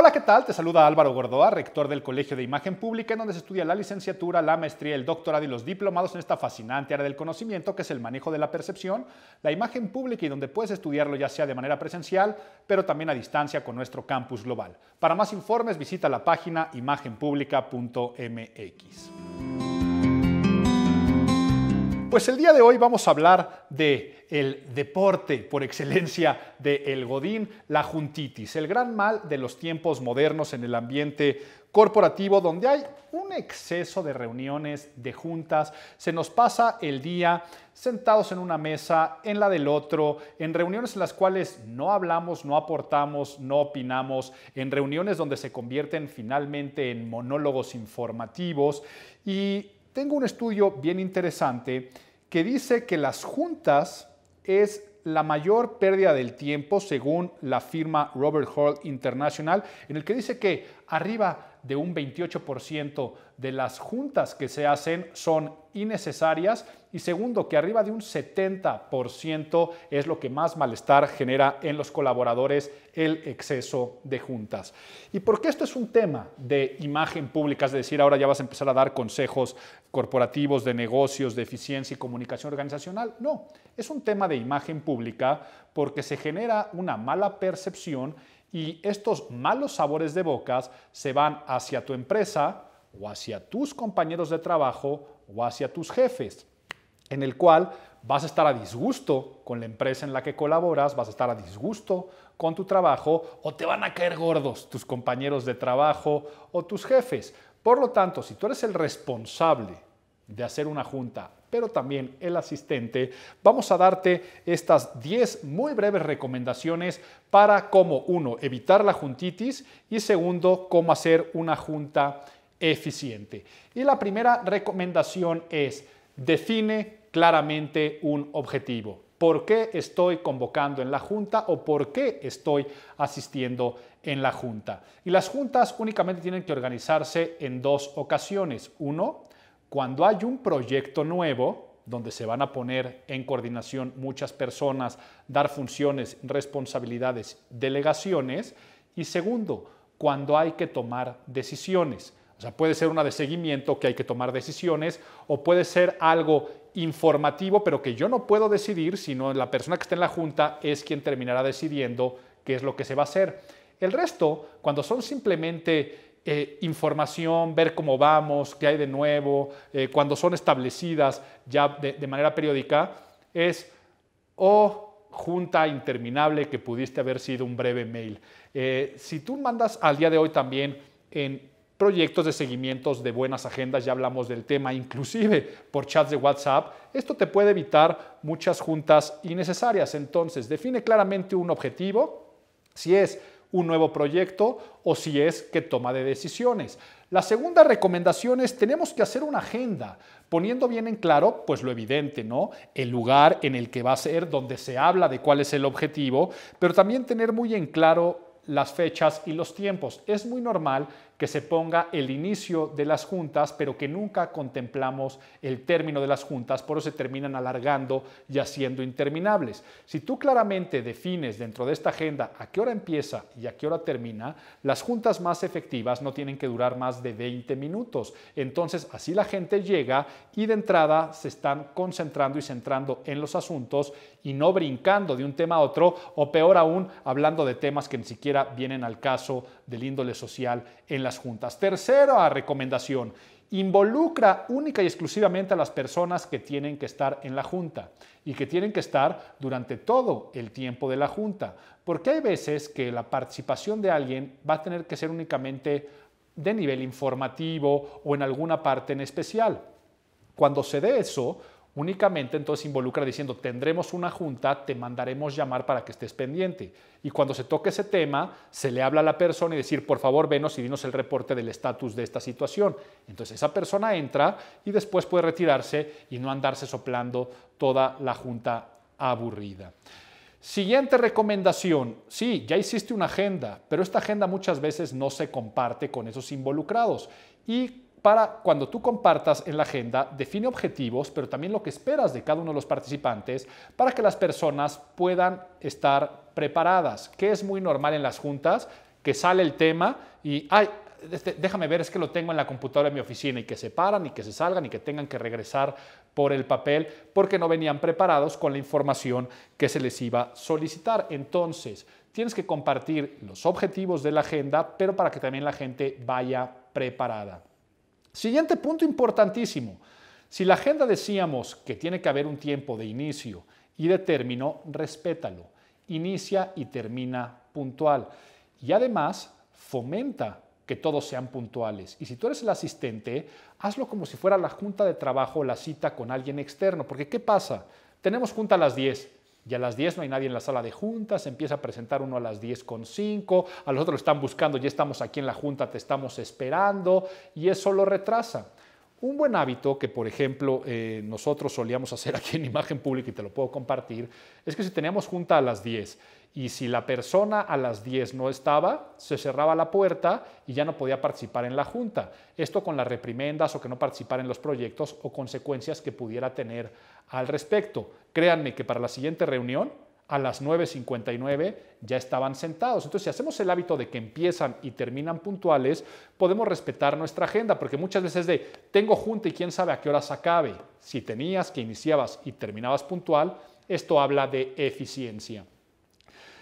Hola, ¿qué tal? Te saluda Álvaro Gordoa, rector del Colegio de Imagen Pública, en donde se estudia la licenciatura, la maestría, el doctorado y los diplomados en esta fascinante área del conocimiento que es el manejo de la percepción, la imagen pública y donde puedes estudiarlo ya sea de manera presencial, pero también a distancia con nuestro campus global. Para más informes visita la página imagenpublica.mx. Pues el día de hoy vamos a hablar de el deporte por excelencia de El Godín, la juntitis, el gran mal de los tiempos modernos en el ambiente corporativo donde hay un exceso de reuniones, de juntas, se nos pasa el día sentados en una mesa, en la del otro, en reuniones en las cuales no hablamos, no aportamos, no opinamos, en reuniones donde se convierten finalmente en monólogos informativos y tengo un estudio bien interesante que dice que las juntas es la mayor pérdida del tiempo según la firma Robert Hall International, en el que dice que arriba de un 28% de las juntas que se hacen son innecesarias y segundo, que arriba de un 70% es lo que más malestar genera en los colaboradores el exceso de juntas. ¿Y por qué esto es un tema de imagen pública? Es decir, ahora ya vas a empezar a dar consejos corporativos, de negocios, de eficiencia y comunicación organizacional. No, es un tema de imagen pública porque se genera una mala percepción y estos malos sabores de bocas se van hacia tu empresa o hacia tus compañeros de trabajo o hacia tus jefes, en el cual vas a estar a disgusto con la empresa en la que colaboras, vas a estar a disgusto con tu trabajo o te van a caer gordos tus compañeros de trabajo o tus jefes. Por lo tanto, si tú eres el responsable de hacer una junta, pero también el asistente, vamos a darte estas 10 muy breves recomendaciones para cómo, uno, evitar la juntitis y segundo, cómo hacer una junta eficiente. Y la primera recomendación es, define claramente un objetivo por qué estoy convocando en la Junta o por qué estoy asistiendo en la Junta. Y las juntas únicamente tienen que organizarse en dos ocasiones. Uno, cuando hay un proyecto nuevo, donde se van a poner en coordinación muchas personas, dar funciones, responsabilidades, delegaciones. Y segundo, cuando hay que tomar decisiones. O sea, puede ser una de seguimiento que hay que tomar decisiones o puede ser algo informativo, pero que yo no puedo decidir, sino la persona que está en la junta es quien terminará decidiendo qué es lo que se va a hacer. El resto, cuando son simplemente eh, información, ver cómo vamos, qué hay de nuevo, eh, cuando son establecidas ya de, manera periódica, es o oh, junta interminable que pudiste haber sido un breve mail. Eh, si tú mandas al día de hoy también en proyectos de seguimientos de buenas agendas, ya hablamos del tema, inclusive por chats de WhatsApp, esto te puede evitar muchas juntas innecesarias. Entonces, define claramente un objetivo, si es un nuevo proyecto o si es que toma de decisiones. La segunda recomendación es tenemos que hacer una agenda, poniendo bien en claro, pues lo evidente, ¿no? El lugar en el que va a ser, donde se habla de cuál es el objetivo, pero también tener muy en claro las fechas y los tiempos. Es muy normal que se ponga el inicio de las juntas, pero que nunca contemplamos el término de las juntas, por eso se terminan alargando y haciendo interminables. Si tú claramente defines dentro de esta agenda a qué hora empieza y a qué hora termina, las juntas más efectivas no tienen que durar más de 20 minutos. Entonces, así la gente llega y de entrada se están concentrando y centrando en los asuntos y no brincando de un tema a otro, o peor aún, hablando de temas que ni siquiera vienen al caso del índole social en las juntas. Tercera recomendación, involucra única y exclusivamente a las personas que tienen que estar en la junta y que tienen que estar durante todo el tiempo de la junta, porque hay veces que la participación de alguien va a tener que ser únicamente de nivel informativo o en alguna parte en especial. Cuando se dé eso, Únicamente entonces involucra diciendo, tendremos una junta, te mandaremos llamar para que estés pendiente. Y cuando se toque ese tema, se le habla a la persona y decir, por favor, venos y dinos el reporte del estatus de esta situación. Entonces esa persona entra y después puede retirarse y no andarse soplando toda la junta aburrida. Siguiente recomendación. Sí, ya hiciste una agenda, pero esta agenda muchas veces no se comparte con esos involucrados. Y para cuando tú compartas en la agenda, define objetivos, pero también lo que esperas de cada uno de los participantes para que las personas puedan estar preparadas, que es muy normal en las juntas, que sale el tema y, ay, este, déjame ver, es que lo tengo en la computadora de mi oficina y que se paran y que se salgan y que tengan que regresar por el papel porque no venían preparados con la información que se les iba a solicitar. Entonces, tienes que compartir los objetivos de la agenda, pero para que también la gente vaya preparada. Siguiente punto importantísimo. Si la agenda decíamos que tiene que haber un tiempo de inicio y de término, respétalo. Inicia y termina puntual. Y además, fomenta que todos sean puntuales. Y si tú eres el asistente, hazlo como si fuera la junta de trabajo o la cita con alguien externo. Porque ¿qué pasa? Tenemos junta a las 10. Y a las 10 no hay nadie en la sala de juntas, empieza a presentar uno a las con 5, a los otros están buscando, ya estamos aquí en la junta, te estamos esperando, y eso lo retrasa. Un buen hábito que, por ejemplo, eh, nosotros solíamos hacer aquí en Imagen Pública y te lo puedo compartir, es que si teníamos junta a las 10 y si la persona a las 10 no estaba, se cerraba la puerta y ya no podía participar en la junta. Esto con las reprimendas o que no participar en los proyectos o consecuencias que pudiera tener al respecto. Créanme que para la siguiente reunión a las 9.59 ya estaban sentados. Entonces, si hacemos el hábito de que empiezan y terminan puntuales, podemos respetar nuestra agenda, porque muchas veces de tengo junta y quién sabe a qué horas acabe. Si tenías que iniciabas y terminabas puntual, esto habla de eficiencia.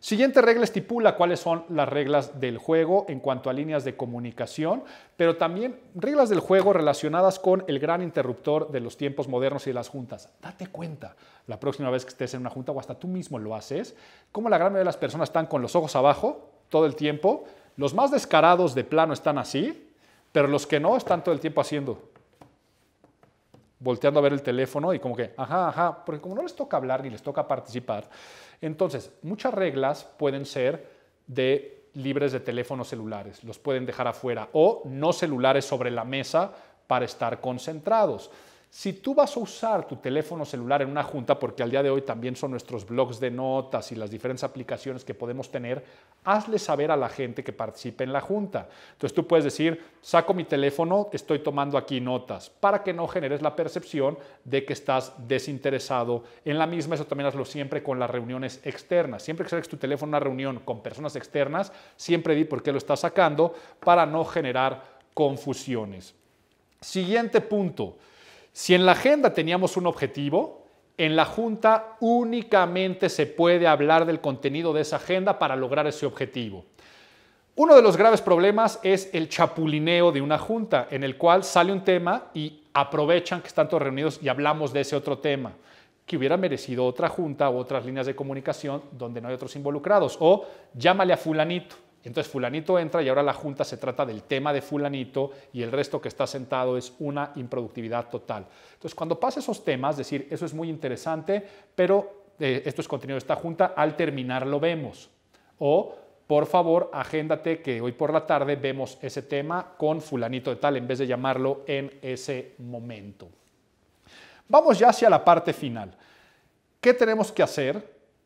Siguiente regla estipula cuáles son las reglas del juego en cuanto a líneas de comunicación, pero también reglas del juego relacionadas con el gran interruptor de los tiempos modernos y de las juntas. Date cuenta, la próxima vez que estés en una junta o hasta tú mismo lo haces, cómo la gran mayoría de las personas están con los ojos abajo todo el tiempo, los más descarados de plano están así, pero los que no están todo el tiempo haciendo volteando a ver el teléfono y como que, ajá, ajá, porque como no les toca hablar ni les toca participar, entonces muchas reglas pueden ser de libres de teléfonos celulares, los pueden dejar afuera o no celulares sobre la mesa para estar concentrados. Si tú vas a usar tu teléfono celular en una junta, porque al día de hoy también son nuestros blogs de notas y las diferentes aplicaciones que podemos tener, hazle saber a la gente que participe en la junta. Entonces tú puedes decir, saco mi teléfono, estoy tomando aquí notas, para que no generes la percepción de que estás desinteresado en la misma. Eso también hazlo siempre con las reuniones externas. Siempre que saques tu teléfono a una reunión con personas externas, siempre di por qué lo estás sacando para no generar confusiones. Siguiente punto si en la agenda teníamos un objetivo, en la Junta únicamente se puede hablar del contenido de esa agenda para lograr ese objetivo. Uno de los graves problemas es el chapulineo de una junta, en el cual sale un tema y aprovechan que están todos reunidos y hablamos de ese otro tema, que hubiera merecido otra junta u otras líneas de comunicación donde no hay otros involucrados. O llámale a fulanito, entonces fulanito entra y ahora la junta se trata del tema de fulanito y el resto que está sentado es una improductividad total. Entonces cuando pasa esos temas, decir, eso es muy interesante, pero eh, esto es contenido de esta junta, al terminar lo vemos. O por favor, agéndate que hoy por la tarde vemos ese tema con fulanito de tal en vez de llamarlo en ese momento. Vamos ya hacia la parte final. ¿Qué tenemos que hacer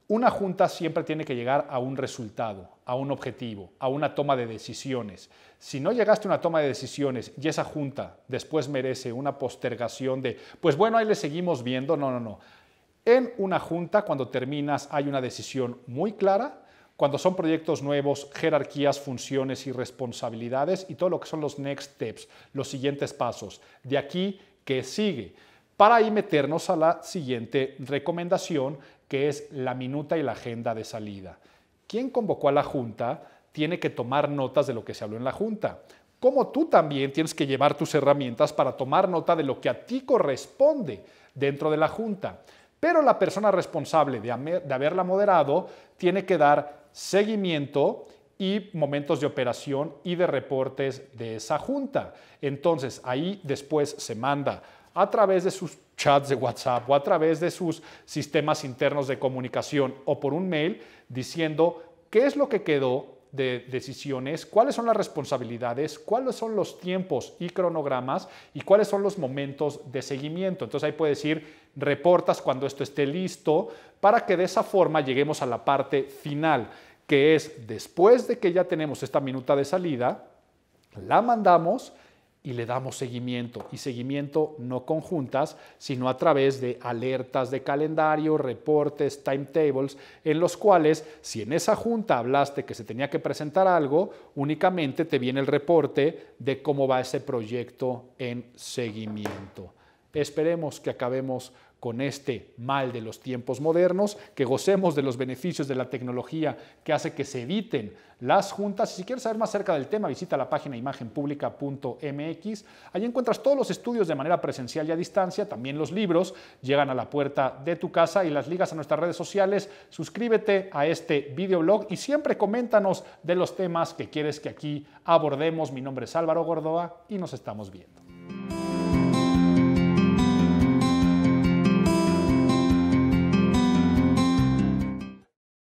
una junta siempre tiene que llegar a un resultado, a un objetivo, a una toma de decisiones. Si no llegaste a una toma de decisiones y esa junta después merece una postergación de, pues bueno, ahí le seguimos viendo, no, no, no. En una junta, cuando terminas, hay una decisión muy clara, cuando son proyectos nuevos, jerarquías, funciones y responsabilidades y todo lo que son los next steps, los siguientes pasos. De aquí que sigue para ahí meternos a la siguiente recomendación, que es la minuta y la agenda de salida. Quien convocó a la Junta tiene que tomar notas de lo que se habló en la Junta, como tú también tienes que llevar tus herramientas para tomar nota de lo que a ti corresponde dentro de la Junta. Pero la persona responsable de, haberla moderado tiene que dar seguimiento y momentos de operación y de reportes de esa junta. Entonces, ahí después se manda a través de sus chats de WhatsApp o a través de sus sistemas internos de comunicación o por un mail diciendo qué es lo que quedó de decisiones, cuáles son las responsabilidades, cuáles son los tiempos y cronogramas y cuáles son los momentos de seguimiento. Entonces ahí puedes ir, reportas cuando esto esté listo para que de esa forma lleguemos a la parte final, que es después de que ya tenemos esta minuta de salida, la mandamos, y le damos seguimiento. Y seguimiento no con juntas, sino a través de alertas de calendario, reportes, timetables, en los cuales si en esa junta hablaste que se tenía que presentar algo, únicamente te viene el reporte de cómo va ese proyecto en seguimiento. Esperemos que acabemos con este mal de los tiempos modernos, que gocemos de los beneficios de la tecnología que hace que se editen las juntas. Y Si quieres saber más acerca del tema, visita la página imagenpublica.mx. Allí encuentras todos los estudios de manera presencial y a distancia, también los libros llegan a la puerta de tu casa y las ligas a nuestras redes sociales. Suscríbete a este videoblog y siempre coméntanos de los temas que quieres que aquí abordemos. Mi nombre es Álvaro Gordoa y nos estamos viendo.